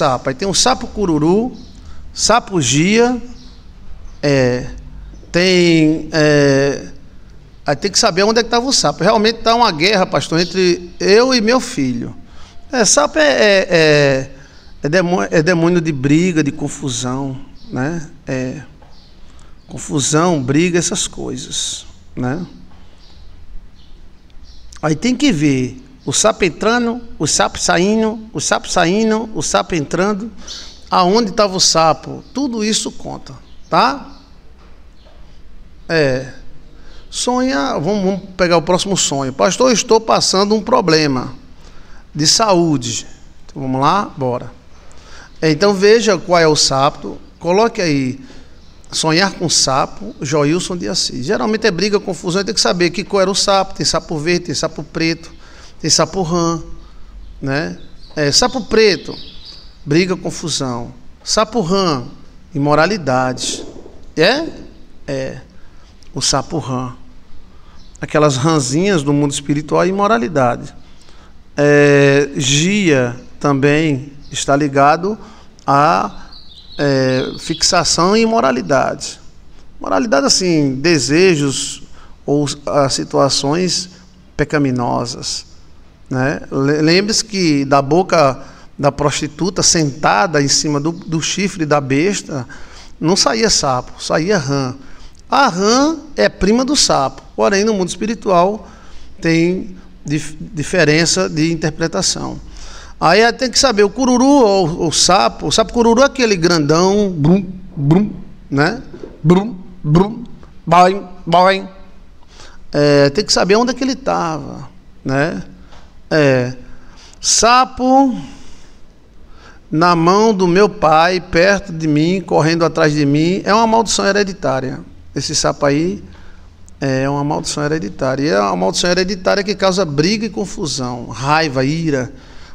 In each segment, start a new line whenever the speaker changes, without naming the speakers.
sapo? Aí tem um sapo cururu, sapo gia, é, tem. É, aí tem que saber onde é que estava o sapo. Realmente está uma guerra, pastor, entre eu e meu filho. É, sapo é, é, é, é demônio, é, demônio, de briga, de confusão, né? É, confusão, briga, essas coisas, né? Aí tem que ver o sapo entrando, o sapo saindo, o sapo saindo, o sapo entrando, aonde estava o sapo, tudo isso conta, tá? É. Sonha, vamos, vamos pegar o próximo sonho. Pastor, estou passando um problema de saúde. Então, vamos lá, bora. É, então veja qual é o sapo, coloque aí Sonhar com sapo, Joilson de Assis. Geralmente é briga, confusão, tem que saber que cor era o sapo, tem sapo verde, tem sapo preto tem sapo rã, né? É, sapo preto, briga, confusão. Sapo rã, imoralidades. É? É. O sapo rã. Aquelas ranzinhas do mundo espiritual, imoralidade. É, gia também está ligado à é, fixação e imoralidade. Moralidade, assim, desejos ou a, ah, situações pecaminosas. Né? Lembre-se que da boca da prostituta sentada em cima do, do chifre da besta, não saía sapo, saía rã. A rã é prima do sapo, porém no mundo espiritual tem dif diferença de interpretação. Aí tem que saber, o cururu ou o sapo, o sapo cururu é aquele grandão, brum, brum, né? Brum, brum, boing, boing. É, tem que saber onde é que ele estava, né? É. Sapo na mão do meu pai, perto de mim, correndo atrás de mim, é uma maldição hereditária. Esse sapo aí é uma maldição hereditária. E é uma maldição hereditária que causa briga e confusão, raiva, ira.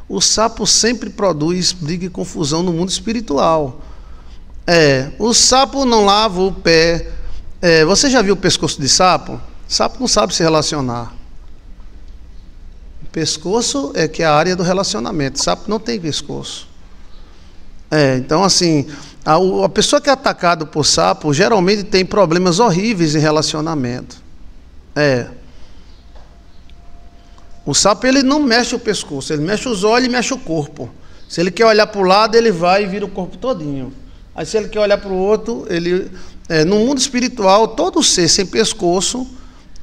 O sapo sempre produz briga e confusão no mundo espiritual. É, o sapo não lava o pé. É, você já viu o pescoço de sapo? O sapo não sabe se relacionar. Pescoço é que é a área do relacionamento. Sapo não tem pescoço. É, então, assim, a, a pessoa que é atacada por sapo geralmente tem problemas horríveis em relacionamento. É. O sapo ele não mexe o pescoço, ele mexe os olhos e mexe o corpo. Se ele quer olhar para o lado, ele vai e vira o corpo todinho. Aí se ele quer olhar para o outro, ele. É, no mundo espiritual, todo ser sem pescoço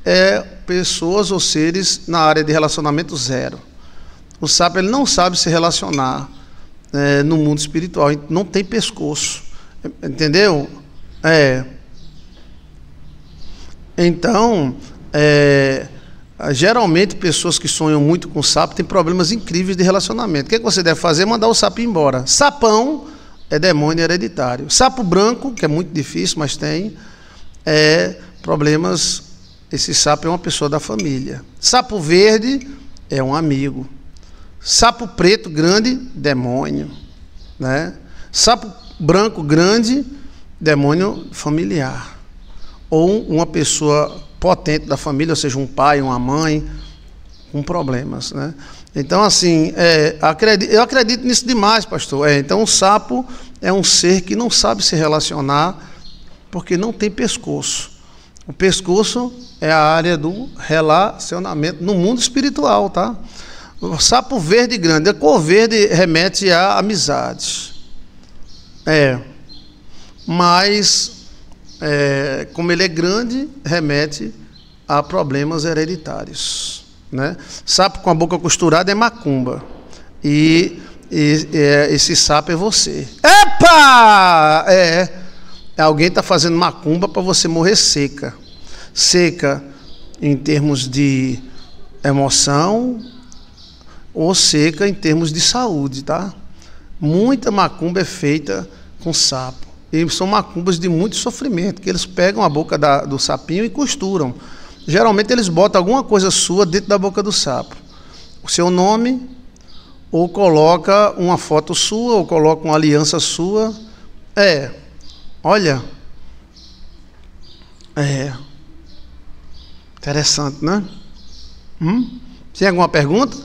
é pessoas ou seres na área de relacionamento zero. O sapo ele não sabe se relacionar é, no mundo espiritual, então, não tem pescoço, entendeu? É. Então, é, geralmente pessoas que sonham muito com sapo têm problemas incríveis de relacionamento. O que, é que você deve fazer? Mandar o sapo embora. Sapão é demônio hereditário. Sapo branco, que é muito difícil, mas tem, é problemas esse sapo é uma pessoa da família. Sapo verde é um amigo. Sapo preto grande, demônio. Né? Sapo branco grande, demônio familiar. Ou uma pessoa potente da família, ou seja, um pai, uma mãe, com problemas. Né? Então, assim, é, acredito, eu acredito nisso demais, pastor. É, então, o sapo é um ser que não sabe se relacionar porque não tem pescoço. O pescoço é a área do relacionamento no mundo espiritual, tá? O sapo verde grande, a cor verde remete à amizade. É. Mas, é, como ele é grande, remete a problemas hereditários. Né? Sapo com a boca costurada é macumba. E, e é, esse sapo é você. Epa! É é alguém está fazendo macumba para você morrer seca. Seca em termos de emoção ou seca em termos de saúde, tá? Muita macumba é feita com sapo. E são macumbas de muito sofrimento, que eles pegam a boca da, do sapinho e costuram. Geralmente eles botam alguma coisa sua dentro da boca do sapo. O seu nome, ou coloca uma foto sua, ou coloca uma aliança sua. É, Olha, é interessante, né? Hum? Tem alguma pergunta?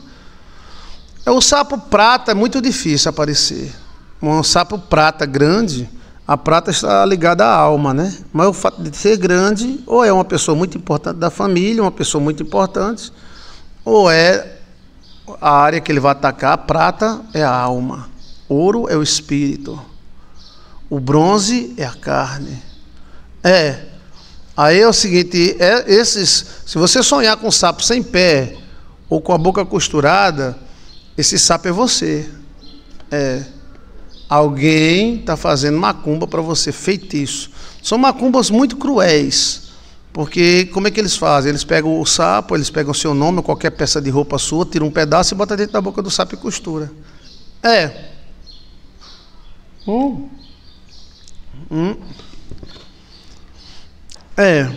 É, o sapo prata é muito difícil aparecer. Um sapo prata grande, a prata está ligada à alma, né? Mas o fato de ser grande, ou é uma pessoa muito importante da família, uma pessoa muito importante, ou é a área que ele vai atacar, prata é a alma, ouro é o espírito. O bronze é a carne. É. Aí é o seguinte, é esses, se você sonhar com um sapo sem pé ou com a boca costurada, esse sapo é você. É. Alguém está fazendo macumba para você, feitiço. São macumbas muito cruéis. Porque como é que eles fazem? Eles pegam o sapo, eles pegam o seu nome, qualquer peça de roupa sua, tiram um pedaço e botam dentro da boca do sapo e costura. É. Hum. Hum? É.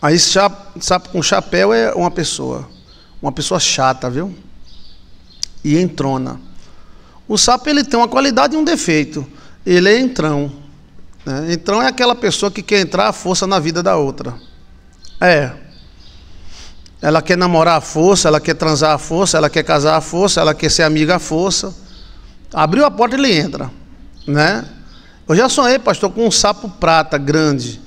Aí sapo com chapéu é uma pessoa. Uma pessoa chata, viu? E entrona. O sapo ele tem uma qualidade e um defeito. Ele é entrão. Né? Entrão é aquela pessoa que quer entrar à força na vida da outra. É. Ela quer namorar à força, ela quer transar à força, ela quer casar à força, ela quer ser amiga à força. Abriu a porta, ele entra. Né? Eu já sonhei, pastor, com um sapo prata grande.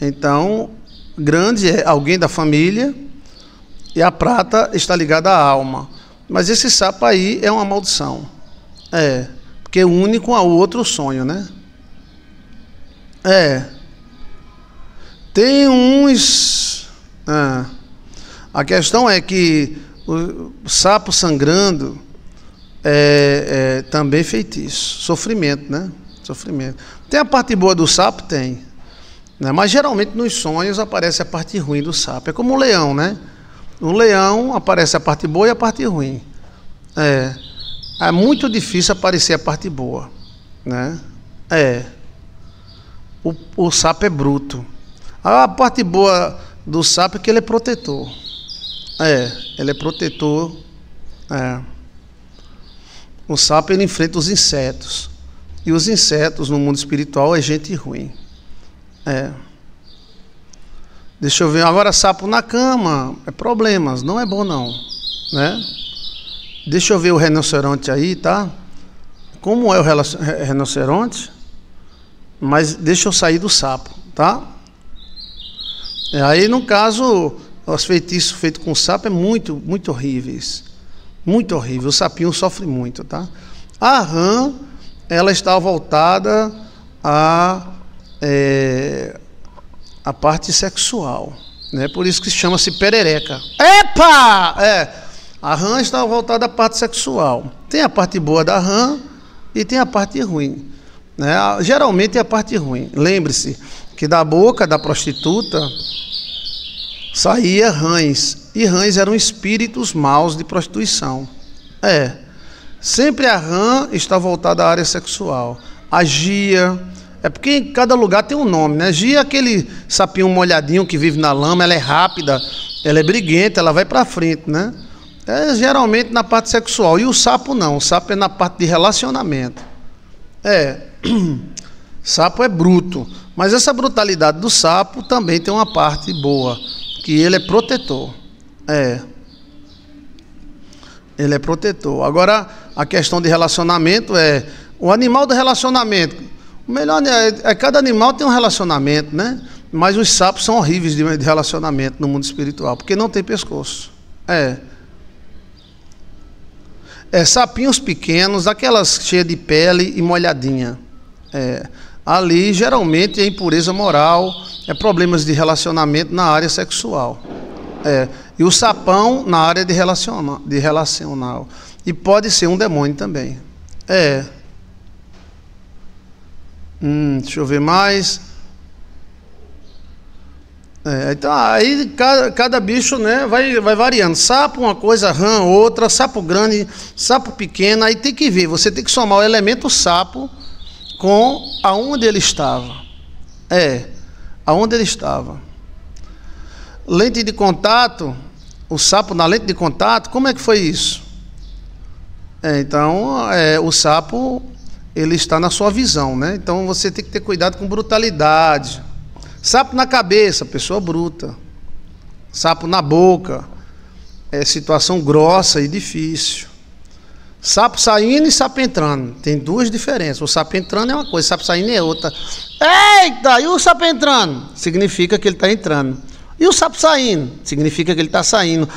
Então, grande é alguém da família e a prata está ligada à alma. Mas esse sapo aí é uma maldição. É, porque une é com o outro sonho, né? É. Tem uns. Ah, a questão é que o sapo sangrando é, é também feitiço, sofrimento, né? Sofrimento. Tem a parte boa do sapo? Tem. Né? Mas geralmente nos sonhos aparece a parte ruim do sapo. É como o leão, né? O leão aparece a parte boa e a parte ruim. É. É muito difícil aparecer a parte boa. Né? É. O, o sapo é bruto. A parte boa do sapo é que ele é protetor. É, ele é protetor. É. O sapo ele enfrenta os insetos. E os insetos no mundo espiritual é gente ruim. É. Deixa eu ver. Agora, sapo na cama é problemas, não é bom não, né? Deixa eu ver o rinoceronte aí, tá? Como é o rinoceronte? Mas deixa eu sair do sapo, tá? É, aí, no caso, os feitiços feitos com sapo é muito, muito horríveis. Muito horrível. O sapinho sofre muito, tá? A rã ela está voltada à é, a parte sexual. Né? Por isso que chama-se perereca. Epa! É, a rã está voltada à parte sexual. Tem a parte boa da rã e tem a parte ruim. Né? Geralmente é a parte ruim. Lembre-se que da boca da prostituta saía rãs. E rãs eram espíritos maus de prostituição. É. Sempre a rã está voltada à área sexual. A gia. É porque em cada lugar tem um nome, né? Gia é aquele sapinho molhadinho que vive na lama, ela é rápida, ela é briguenta, ela vai para frente, né? É geralmente na parte sexual. E o sapo não, o sapo é na parte de relacionamento. É. sapo é bruto. Mas essa brutalidade do sapo também tem uma parte boa, que ele é protetor. É. Ele é protetor. Agora, a questão de relacionamento é o animal do relacionamento. O melhor é, é cada animal tem um relacionamento, né? Mas os sapos são horríveis de, de relacionamento no mundo espiritual, porque não tem pescoço. É. É, sapinhos pequenos, aquelas cheias de pele e molhadinha. É, ali geralmente é impureza moral, é problemas de relacionamento na área sexual. É, e o sapão na área de relacional, de relacional. E pode ser um demônio também. É. Hum, deixa eu ver mais. É, então, aí cada, cada, bicho né, vai, vai variando. Sapo uma coisa, rã outra, sapo grande, sapo pequeno. Aí tem que ver, você tem que somar o elemento sapo com aonde ele estava. É, aonde ele estava. Lente de contato, o sapo na lente de contato, como é que foi isso? É, então, é, o sapo ele está na sua visão, né? Então você tem que ter cuidado com brutalidade. Sapo na cabeça, pessoa bruta. Sapo na boca, é situação grossa e difícil. Sapo saindo e sapo entrando. Tem duas diferenças. O sapo entrando é uma coisa, o sapo saindo é outra. Eita, e o sapo entrando? Significa que ele está entrando. E o sapo saindo? Significa que ele está saindo.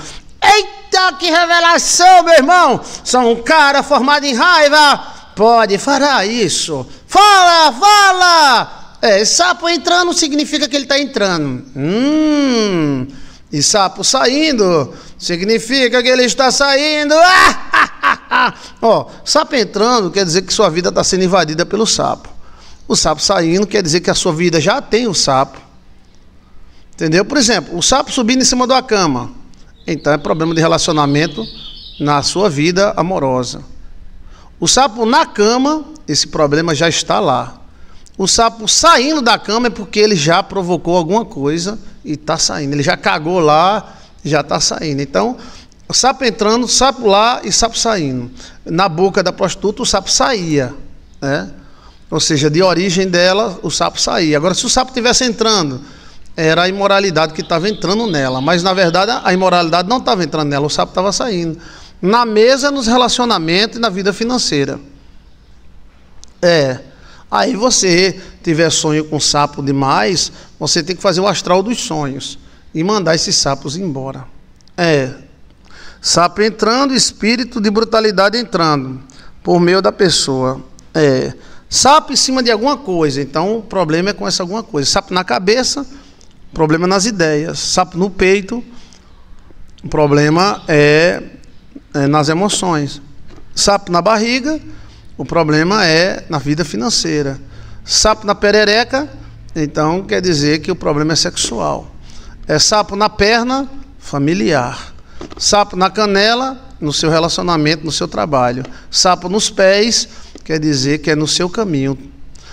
Eita, que revelação, meu irmão! São um cara formado em raiva. Pode, falar isso. Fala, fala! É, sapo entrando significa que ele está entrando. Hum. E sapo saindo significa que ele está saindo. Ah, Ó, sapo entrando quer dizer que sua vida está sendo invadida pelo sapo. O sapo saindo quer dizer que a sua vida já tem o sapo Entendeu? Por exemplo, o sapo subindo em cima da cama. Então é problema de relacionamento na sua vida amorosa. O sapo na cama, esse problema já está lá. O sapo saindo da cama é porque ele já provocou alguma coisa e está saindo. Ele já cagou lá, já está saindo. Então, o sapo entrando, sapo lá e sapo saindo. Na boca da prostituta, o sapo saía. Né? Ou seja, de origem dela, o sapo saía. Agora, se o sapo estivesse entrando era a imoralidade que estava entrando nela. Mas na verdade a imoralidade não estava entrando nela, o sapo estava saindo. Na mesa, nos relacionamentos e na vida financeira. É. Aí você tiver sonho com sapo demais, você tem que fazer o astral dos sonhos e mandar esses sapos embora. É. Sapo entrando, espírito de brutalidade entrando por meio da pessoa. É. Sapo em cima de alguma coisa, então o problema é com essa alguma coisa. Sapo na cabeça, problema nas ideias. Sapo no peito, o problema é, é nas emoções. Sapo na barriga, o problema é na vida financeira. Sapo na perereca, então quer dizer que o problema é sexual. É sapo na perna, familiar. Sapo na canela, no seu relacionamento, no seu trabalho. Sapo nos pés, quer dizer que é no seu caminho.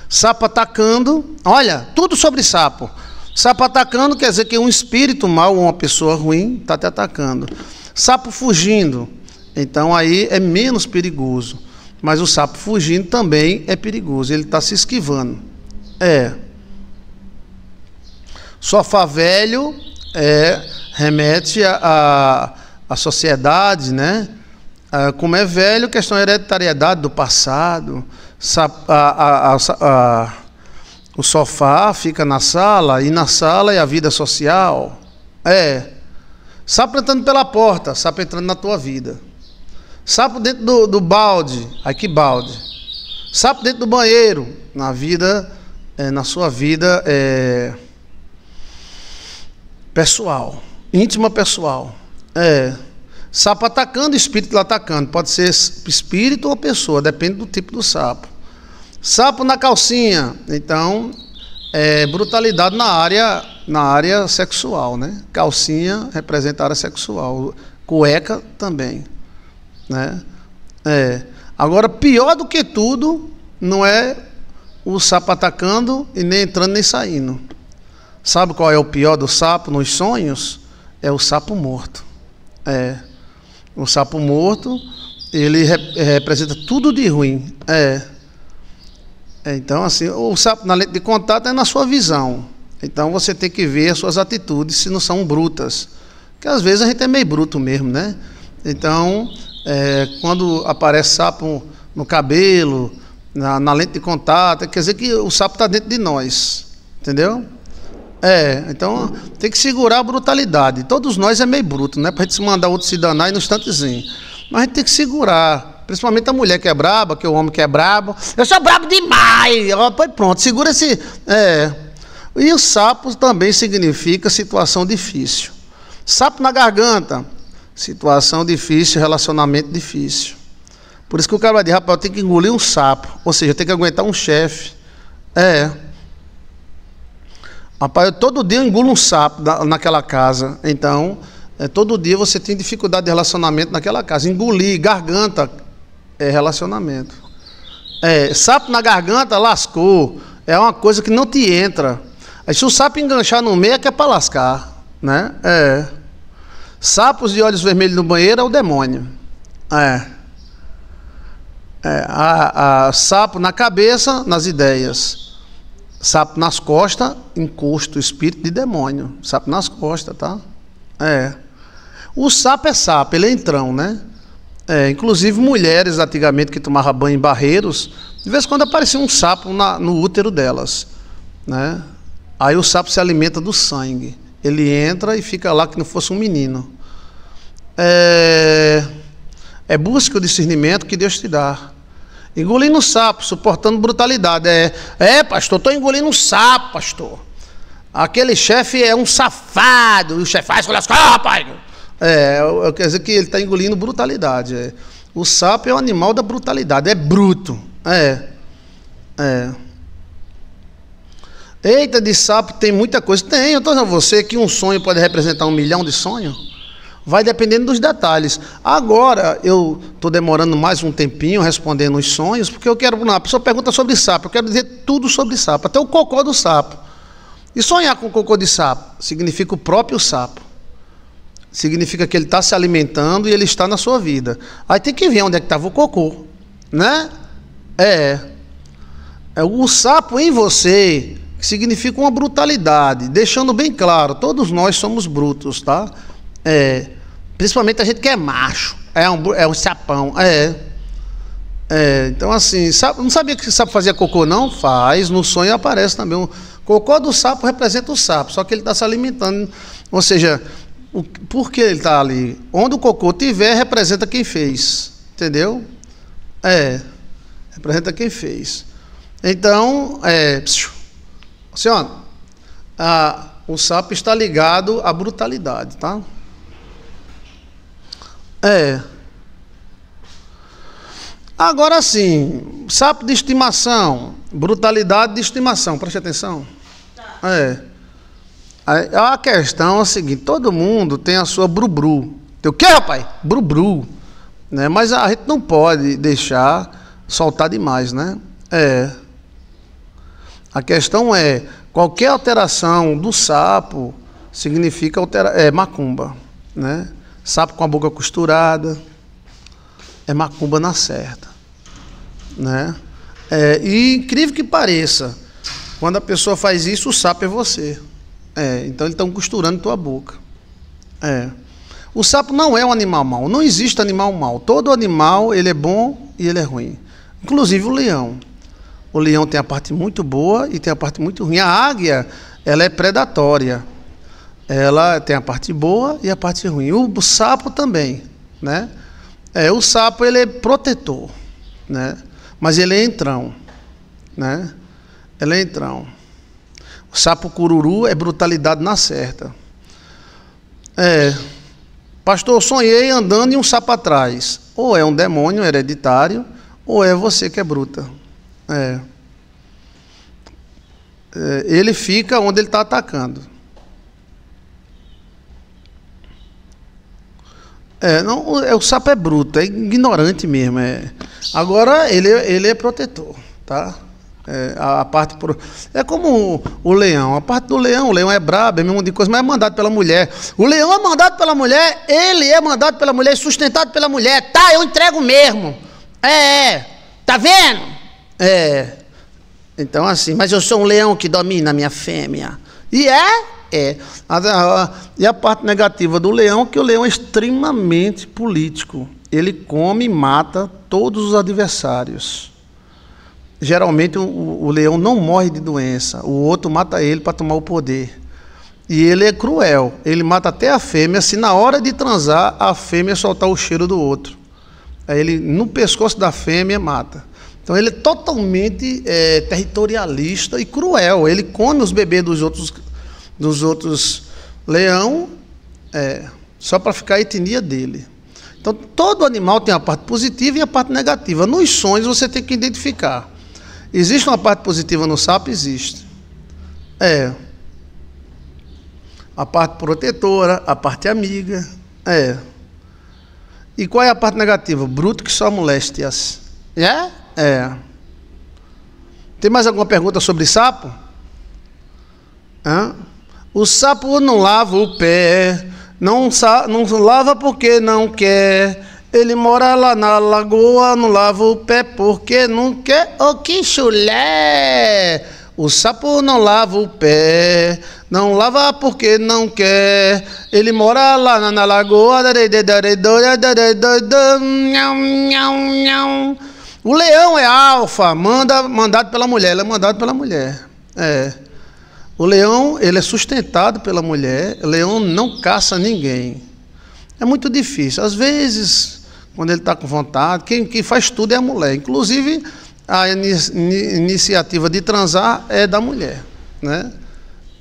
Sapo atacando, olha, tudo sobre sapo. Sapo atacando quer dizer que um espírito mau, uma pessoa ruim, está te atacando. Sapo fugindo, então aí é menos perigoso. Mas o sapo fugindo também é perigoso, ele está se esquivando. É. Sofá velho é, remete à sociedade, né? A, ah, como é velho, questão hereditariedade do passado, a, a, a o sofá fica na sala, e na sala é a vida social. É. Sapo entrando pela porta, sapo entrando na tua vida. Sapo dentro do, do balde, aí que balde. Sapo dentro do banheiro, na vida, é, na sua vida é, pessoal, íntima pessoal. É. Sapo atacando, espírito atacando. Pode ser espírito ou pessoa, depende do tipo do sapo. Sapo na calcinha. Então, é brutalidade na área, na área sexual, né? Calcinha representa a área sexual. Cueca também, né? É. Agora, pior do que tudo, não é o sapo atacando e nem entrando nem saindo. Sabe qual é o pior do sapo nos sonhos? É o sapo morto. É. O sapo morto, ele representa tudo de ruim. É. Então, assim, o sapo na lente de contato é na sua visão. Então, você tem que ver as suas atitudes se não são brutas. Porque às vezes a gente é meio bruto mesmo, né? Então, é, quando aparece sapo no cabelo, na, na, lente de contato, quer dizer que o sapo está dentro de nós. Entendeu? É, então tem que segurar a brutalidade. Todos nós é meio bruto, né? Para a gente se mandar outro se danar em um instantezinho. Mas a gente tem que segurar Principalmente a mulher que é braba, que o homem que é brabo. Eu sou brabo demais! Ó, pronto, segura esse. É. E o sapo também significa situação difícil. Sapo na garganta, situação difícil, relacionamento difícil. Por isso que o cara vai dizer, rapaz, eu tenho que engolir um sapo. Ou seja, eu tenho que aguentar um chefe. É. Rapaz, eu, todo dia eu engulo um sapo na, naquela casa. Então, é, todo dia você tem dificuldade de relacionamento naquela casa. Engolir, garganta, é relacionamento. É, sapo na garganta, lascou. É uma coisa que não te entra. Aí se o sapo enganchar no meio é que é para lascar, né? É. Sapos de olhos vermelhos no banheiro é o demônio. É. é a, a, sapo na cabeça, nas ideias. Sapo nas costas, encosto, espírito de demônio. Sapo nas costas, tá? É. O sapo é sapo, ele é entrão, né? É, inclusive mulheres antigamente que tomavam banho em barreiros, de vez em quando aparecia um sapo na, no útero delas. Né? Aí o sapo se alimenta do sangue. Ele entra e fica lá que não fosse um menino. É, é busca o discernimento que Deus te dá. Engolindo o sapo, suportando brutalidade. É, é pastor, estou engolindo um sapo, pastor. Aquele chefe é um safado. E o chefe faz, olha só, rapaz. É, é, é, quer dizer que ele está engolindo brutalidade. É. O sapo é o animal da brutalidade, é bruto. É. É. Eita, de sapo tem muita coisa. Tem, eu estou dizendo a você que um sonho pode representar um milhão de sonhos. Vai dependendo dos detalhes. Agora, eu estou demorando mais um tempinho respondendo os sonhos, porque eu quero. Não, a pessoa pergunta sobre sapo, eu quero dizer tudo sobre sapo, até o cocô do sapo. E sonhar com cocô de sapo significa o próprio sapo significa que ele está se alimentando e ele está na sua vida. Aí tem que ver onde é que estava o cocô, né? É. é. O sapo em você significa uma brutalidade, deixando bem claro, todos nós somos brutos, tá? É. Principalmente a gente que é macho, é um, é um sapão, é. É, então assim, sapo, não sabia que o sapo fazia cocô, não? Faz, no sonho aparece também. O cocô do sapo representa o sapo, só que ele está se alimentando. Ou seja, o, por que ele está ali. Onde o cocô tiver, representa quem fez. Entendeu? É. Representa quem fez. Então, é. senhora, assim, a, o sapo está ligado à brutalidade, tá? É. Agora sim, sapo de estimação, brutalidade de estimação, preste atenção. Tá. É. É a, a questão é a seguinte: todo mundo tem a sua brubru. Tem o quê, rapaz? Brubru. Né? Mas a gente não pode deixar soltar demais, né? É. A questão é: qualquer alteração do sapo significa altera é, macumba, né? Sapo com a boca costurada é macumba na certa, né? É, e incrível que pareça, quando a pessoa faz isso, o sapo é você. É, então eles estão costurando tua boca. É. O sapo não é um animal mau. Não existe animal mau. Todo animal ele é bom e ele é ruim. Inclusive o leão. O leão tem a parte muito boa e tem a parte muito ruim. A águia, ela é predatória. Ela tem a parte boa e a parte ruim. O, sapo também, né? É, o sapo ele é protetor, né? Mas ele é entrão, né? Ele é entrão. Sapo cururu é brutalidade na certa. É. Pastor, sonhei andando e um sapo atrás. Ou é um demônio hereditário, ou é você que é bruta. É. é ele fica onde ele está atacando. É, não, é, o sapo é bruto, é ignorante mesmo. É. Agora ele, é, ele é protetor, tá? É, a, a, parte pro... é como o, o, leão, a parte do leão, o leão é brabo, é um de coisa, mas é mandado pela mulher. O leão é mandado pela mulher, ele é mandado pela mulher, sustentado pela mulher. Tá, eu entrego mesmo. É, é. Tá vendo? É. Então assim, mas eu sou um leão que domina a minha fêmea. E é? É. A, a, e a parte negativa do leão, é que o leão é extremamente político. Ele come e mata todos os adversários geralmente o, o leão não morre de doença, o outro mata ele para tomar o poder. E ele é cruel, ele mata até a fêmea se na hora de transar a fêmea soltar o cheiro do outro. Aí ele no pescoço da fêmea mata. Então ele é totalmente é, territorialista e cruel. Ele come os bebês dos outros, dos outros leão é, só para ficar a etnia dele. Então todo animal tem a parte positiva e a parte negativa. Nos sonhos você tem que identificar. Existe uma parte positiva no sapo? Existe. É. A parte protetora, a parte amiga. É. E qual é a parte negativa? Bruto que só molestias. É? É. Tem mais alguma pergunta sobre sapo? Hã? O sapo não lava o pé, não, não lava porque não quer ele mora lá na lagoa, não lava o pé porque não quer. Ô, oh, que chulé! O sapo não lava o pé, não lava porque não quer. Ele mora lá na, na lagoa. O leão é alfa, manda, mandado pela mulher. Ele é mandado pela mulher. É. O leão, ele é sustentado pela mulher. O leão não caça ninguém. É muito difícil. Às vezes, quando ele está com vontade. Quem, quem faz tudo é a mulher. Inclusive, a in, in, iniciativa de transar é da mulher. Né?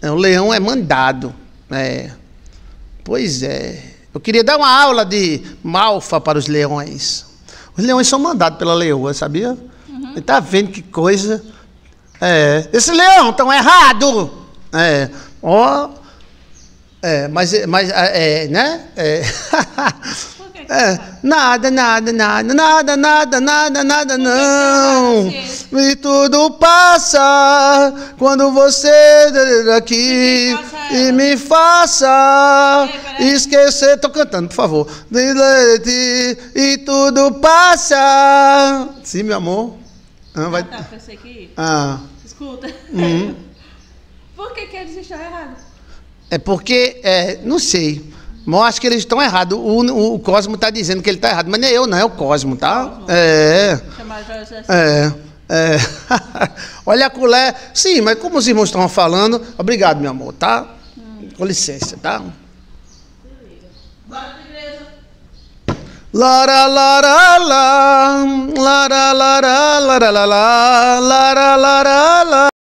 É, o leão é mandado. Né? Pois é. Eu queria dar uma aula de malfa para os leões. Os leões são mandados pela leoa, sabia? Uhum. Está vendo que coisa. É. Esse leão tão errado. É. Ó. Oh. É, mas, mas é, é né? É. É, nada, nada, nada, nada, nada, nada, nada, não. E tudo passa quando você aqui e me faça esquecer. Tô cantando, por favor. E tudo passa. Sim, meu amor. Ah, ah vai. Tá, ah, Escuta. Hum. Por que, que eles estão errados? É porque, é, não sei. Mas eu acho que eles estão errados. O, o, o Cosmo está dizendo que ele está errado, mas nem eu, não, é o Cosmo, tá? É. É. é. Olha a colher. Sim, mas como os irmãos estão falando, obrigado, meu amor, tá? Com licença, tá? Lara, lara, la, lara, lara, lara, lara, lara, lara, lara.